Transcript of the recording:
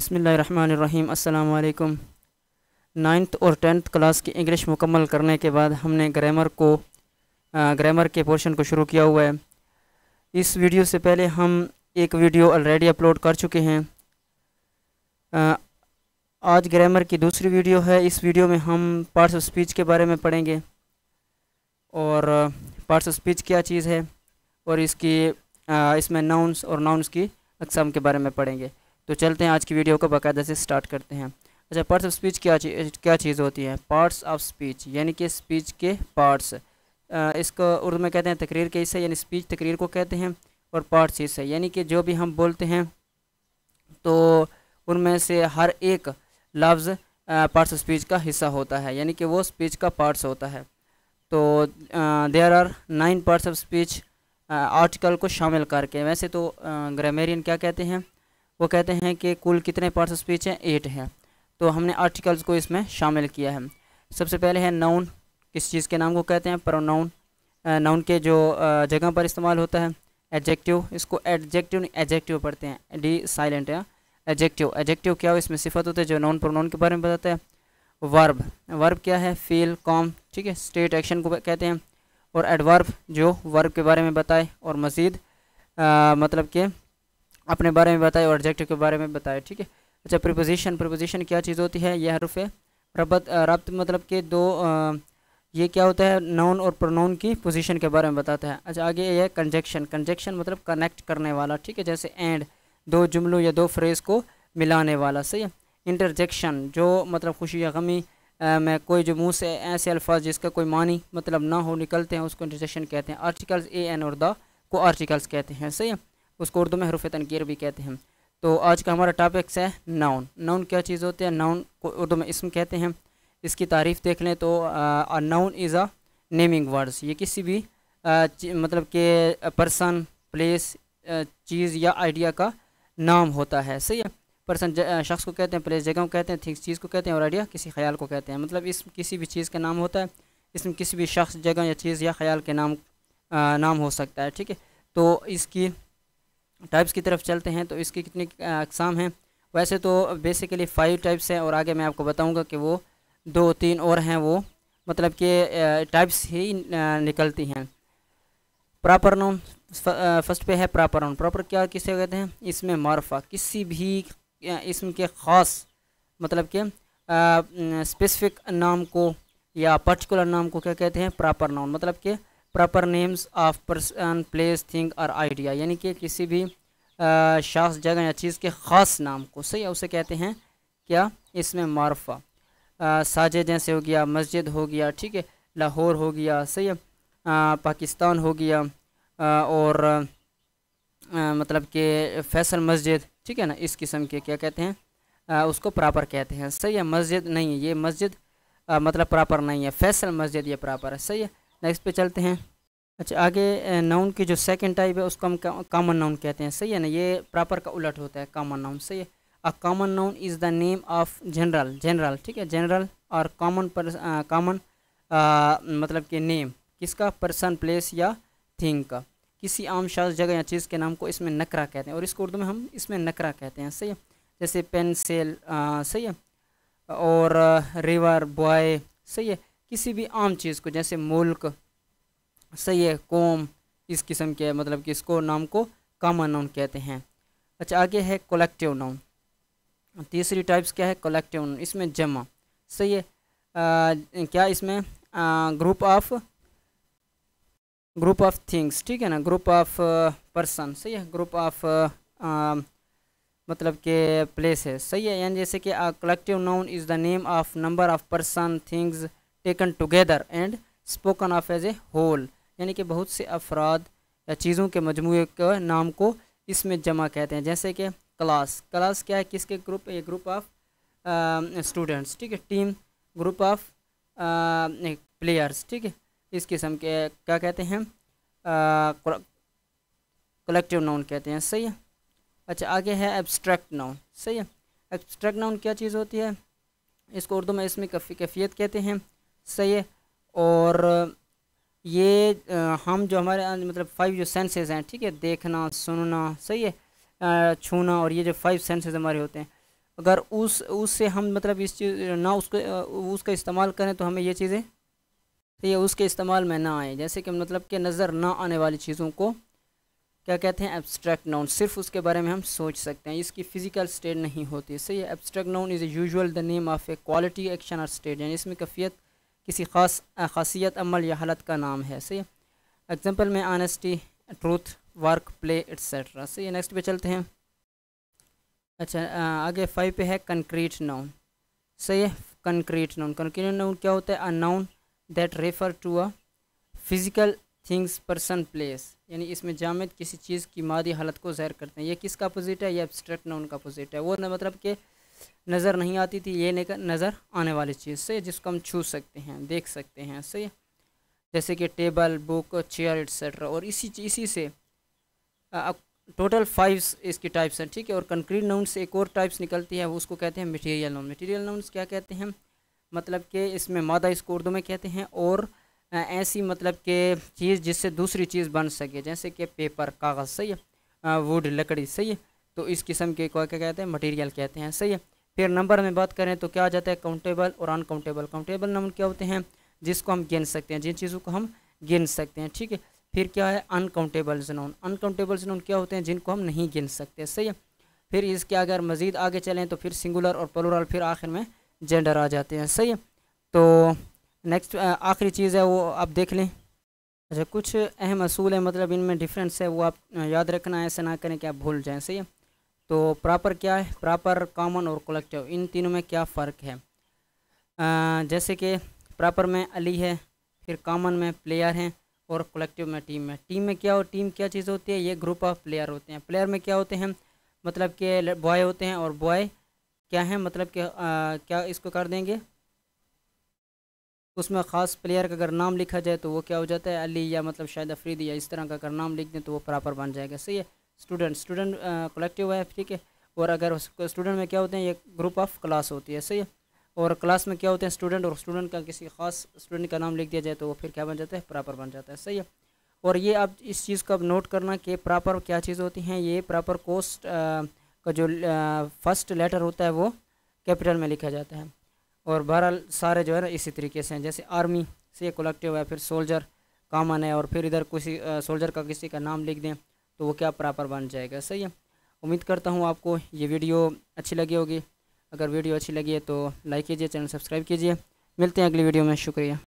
बसमीम् अल्लाम नाइन्थ और tenth class की इंग्लिश मुकम्मल करने के बाद हमने ग्रामर को ग्रामर के पोर्शन को शुरू किया हुआ है इस वीडियो से पहले हम एक वीडियो ऑलरेडी अपलोड कर चुके हैं आज ग्रामर की दूसरी वीडियो है इस वीडियो में हम पार्ट्स ऑफ स्पीच के बारे में पढ़ेंगे और पार्ट्स ऑफ स्पीच क्या चीज़ है और इसकी इसमें नाउन्स और नाउन्स की अकसाम के बारे में पढ़ेंगे तो चलते हैं आज की वीडियो को बाकायदा से स्टार्ट करते हैं अच्छा पार्ट्स ऑफ स्पीच क्या चीज़ क्या चीज़ होती है पार्ट्स ऑफ स्पीच यानी कि स्पीच के पार्ट्स इसको उर्दू में कहते हैं तकरीर के हिस्से यानी स्पीच तकरीर को कहते हैं और पार्ट्स हिस्से यानी कि जो भी हम बोलते हैं तो उनमें से हर एक लफ्ज़ पार्ट्स ऑफ स्पीच का हिस्सा होता है यानी कि वो स्पीच का पार्ट्स होता है तो there are nine parts of speech article को शामिल करके वैसे तो ग्रामेरियन क्या कहते हैं वो कहते हैं कि कुल कितने पार्ट्स ऑफ स्पीच हैं एट है तो हमने आर्टिकल्स को इसमें शामिल किया है सबसे पहले है नाउन किस चीज़ के नाम को कहते हैं प्रोनाउन नाउन के जो जगह पर इस्तेमाल होता है एडजेक्टिव इसको एडजेक्टिव नहीं एडजेक्टिव पढ़ते हैं डी साइलेंट है एडजेक्टिव एडजेक्टिव क्या हो इसमें सिफत होते हैं जो नॉन प्रोनाउन के बारे में बताता है वर्ब वर्ब क्या है फील कॉम ठीक है स्टेट एक्शन को कहते हैं और एडवर्ब जो वर्ब के बारे में बताए और मज़ीद मतलब के अपने बारे में बताए और के बारे में बताए ठीक है अच्छा प्रपोजिशन प्रपोजिशन क्या चीज़ होती है यह हरफ है रबत रब्त मतलब के दो आ, ये क्या होता है नाउन और प्रोनाउन की पोजीशन के बारे में बताता है अच्छा आगे ये है कंजेक्शन कंजेक्शन मतलब कनेक्ट करने वाला ठीक है जैसे एंड दो जुमलों या दो फ्रेज़ को मिलाने वाला सही है इंटरजेक्शन जो मतलब खुशी या गमी में कोई जो मुँह से ऐसे अल्फाज जिसका कोई मानी मतलब ना हो निकलते हैं उसको इंटरजेक्शन कहते हैं आर्टिकल्स ए एन और द को आर्टिकल्स कहते हैं सही है उसको उर्दू में हरूफ तनकीर भी कहते हैं तो आज का हमारा टॉपिक्स है नाउन नाउन क्या चीज़ होती है नाउन को उर्दू में इसम कहते हैं इसकी तारीफ़ देख लें तो noun is a naming words ये किसी भी आ, मतलब के पर्सन प्लेस चीज़ या आइडिया का नाम होता है सही है पर्सन शख्स को कहते हैं प्लेस जगह को कहते हैं थिंग्स चीज़ को कहते हैं और आइडिया किसी ख्याल को कहते हैं मतलब इस किसी भी चीज़ का नाम होता है इसमें किसी भी शख्स जगह या चीज़ या ख्याल के नाम आ, नाम हो सकता है ठीक है तो इसकी टाइप्स की तरफ चलते हैं तो इसकी कितनी अकसाम हैं वैसे तो बेसिकली फ़ाइव टाइप्स हैं और आगे मैं आपको बताऊँगा कि वो दो तीन और हैं वो मतलब कि टाइप्स ही निकलती हैं प्रॉपर नाउन फर्स्ट पे है प्रॉपर नाउन प्रॉपर क्या किसे कहते हैं इसमें मारफा किसी भी इसम के ख़ास मतलब के स्पेसिफिक नाम को या पर्टिकुलर नाम को क्या कहते हैं प्रॉपर नाउन मतलब के proper names of person place thing और आइडिया यानी कि किसी भी शख्स जगह या चीज़ के ख़ास नाम को सही है उसे कहते हैं क्या इसमें मारफा साजे जैसे हो गया मस्जिद हो गया ठीक है लाहौर हो गया सही है आ, पाकिस्तान हो गया आ, और आ, मतलब कि फैसल मस्जिद ठीक है ना इस किस्म के क्या कहते हैं आ, उसको प्रॉपर कहते हैं सही है मस्जिद नहीं है ये मस्जिद आ, मतलब प्रॉपर नहीं है फैसल मस्जिद ये प्रॉपर है सही है नेक्स्ट पे चलते हैं अच्छा आगे नाउन की जो सेकंड टाइप है उसको हम कॉमन नाउन कहते हैं सही है ना ये प्रॉपर का उलट होता है कॉमन नाउन सही है a common noun is the name of general general ठीक है जनरल और कॉमन पर कॉमन मतलब कि नेम किसका पर्सन प्लेस या थिंग का किसी आम शास जगह या चीज़ के नाम को इसमें नकरा कहते हैं और इसको उर्दू में हम इसमें नकरा कहते हैं सही है जैसे पेंसिल सही है और रिवर बॉय सही है किसी भी आम चीज़ को जैसे मुल्क सही है कौम इस किस्म के मतलब कि इसको नाम को कामन नाउन कहते हैं अच्छा आगे है कलेक्टिव नाउन तीसरी टाइप्स क्या है कलेक्टिव नाउन इसमें जमा सही है आ, क्या इसमें group of group of things ठीक है ना ग्रुप ऑफ पर्सन सही है ग्रुप ऑफ मतलब के प्लेस है सही है यानी जैसे कि collective noun is the name of number of person things taken together and spoken of as a whole यानी कि बहुत से अफराद या चीज़ों के मजमू के नाम को इसमें जमा कहते हैं जैसे कि क्लास क्लास क्या है किसके group a group of students ठीक है टीम ग्रुप ऑफ प्लेयर्स ठीक है इस किस्म के क्या कहते हैं कलेक्टिव uh, नाउन कहते हैं सही है अच्छा आगे है एब्स्ट्रैक्ट नाउन सही है एब्स्ट्रैक्ट नाउन क्या चीज़ होती है इसको उर्दू में इसमें कैफियत कहते हैं सही है और ये हम जो हमारे मतलब फाइव जो सेंसेस हैं ठीक है देखना सुनना सही है छूना और ये जो फाइव सेंसेस हमारे होते हैं अगर उस उससे हम मतलब इस चीज़ ना उसको उसका इस्तेमाल करें तो हमें ये चीज़ें ये उसके इस्तेमाल में ना आए जैसे कि मतलब कि नज़र ना आने वाली चीज़ों को क्या कहते हैं एब्स्ट्रैक्ट नाउन सिर्फ उसके बारे में हम सोच सकते हैं इसकी फ़िज़िकल स्टेट नहीं होती सही है abstract noun is usual the name of a quality action और स्टेट यानी इसमें कफियत किसी ख़ास खासियत अमल या हालत का नाम है सही एग्ज़ाम्पल में honesty truth work play etcetera सही नेक्स्ट पे चलते हैं अच्छा आगे फाइव पे है कंक्रीट नाउन सही है कंक्रीट नाउन कंक्रीट नाउन क्या होता है a noun that refer to a physical things person place यानी इसमें जामद किसी चीज़ की मादी हालत को ज़ाहिर करते हैं ये किसका अपोजिट है ये एब्स्ट्रैक्ट नाउन का अपोजिट है वो ना मतलब कि नज़र नहीं आती थी ये नज़र आने वाली चीज़ सही जिसको हम छू सकते हैं देख सकते हैं सही जैसे कि टेबल बुक चेयर एट्सट्रा और इसी इसी से आ, टोटल फाइव इसकी टाइप्स हैं ठीक है और कंक्रीट नाउन से एक और टाइप्स निकलती है उसको कहते हैं मटेरियल नाउन मटेरियल नाउन्स क्या कहते हैं मतलब कि इसमें मादा इसको उर्दू में कहते हैं और ऐसी मतलब के चीज़ जिससे दूसरी चीज़ बन सके जैसे कि पेपर कागज़ सही है वुड लकड़ी सही है तो इस किस्म के क्या क्या कहते हैं मटेरियल कहते हैं सही है फिर नंबर में बात करें तो क्या आ जाता है काउंटेबल और अनकाउंटेबल काउंटेबल नंबर क्या होते हैं जिसको हम गिन सकते हैं जिन चीज़ों को हम गिन सकते हैं ठीक है फिर क्या है अनकाउंटेबल जनून अनकाउंटेबल जनून क्या होते हैं जिनको हम नहीं गिन सकते सही है फिर इसके अगर मज़ीद आगे चलें तो फिर सिंगुलर और पलोरल फिर आखिर में जेंडर आ जाते हैं सही है तो नेक्स्ट आखिरी चीज़ है वो आप देख लें अच्छा कुछ अहम असूल है मतलब इनमें डिफरेंस है वो आप याद रखना है ऐसा ना करें कि आप भूल जाएँ सही है तो प्रॉपर क्या है प्रॉपर कॉमन और कलेक्टिव इन तीनों में क्या फ़र्क है आ, जैसे कि प्रॉपर में अली है फिर कॉमन में प्लेयर हैं और कलेक्टिव में टीम में टीम में क्या हो टीम क्या चीज़ होती है ये ग्रुप ऑफ प्लेयर होते हैं प्लेयर में क्या होते हैं मतलब कि बॉय होते हैं और बॉय क्या है मतलब कि क्या इसको कर देंगे उसमें ख़ास प्लेयर का अगर नाम लिखा जाए तो वो क्या हो जाता है अली या मतलब शायद अफरीदी या इस तरह का अगर नाम लिख दें तो वो प्रॉपर बन जाएगा सही है स्टूडेंट स्टूडेंट कलेक्टिव है ठीक है और अगर स्टूडेंट में क्या होते हैं ये ग्रुप ऑफ क्लास होती है सही है और क्लास में क्या होते हैं स्टूडेंट और स्टूडेंट का किसी खास स्टूडेंट का नाम लिख दिया जाए तो वो फिर क्या बन जाता है प्रॉपर बन जाता है सही है और ये आप इस चीज़ को अब नोट करना कि प्रॉपर क्या चीज़ होती हैं ये प्रॉपर कोस्ट का जो फर्स्ट लेटर होता है वो कैपिटल में लिखा जाता है और बहरहाल सारे जो है ना इसी तरीके से हैं जैसे आर्मी से कलेक्टिव है फिर सोल्जर कामन है और फिर इधर किसी सोल्जर का किसी का नाम लिख दें तो वो क्या प्रॉपर बन जाएगा सही है उम्मीद करता हूँ आपको ये वीडियो अच्छी लगी होगी अगर वीडियो अच्छी लगी है तो लाइक कीजिए चैनल सब्सक्राइब कीजिए मिलते हैं अगली वीडियो में शुक्रिया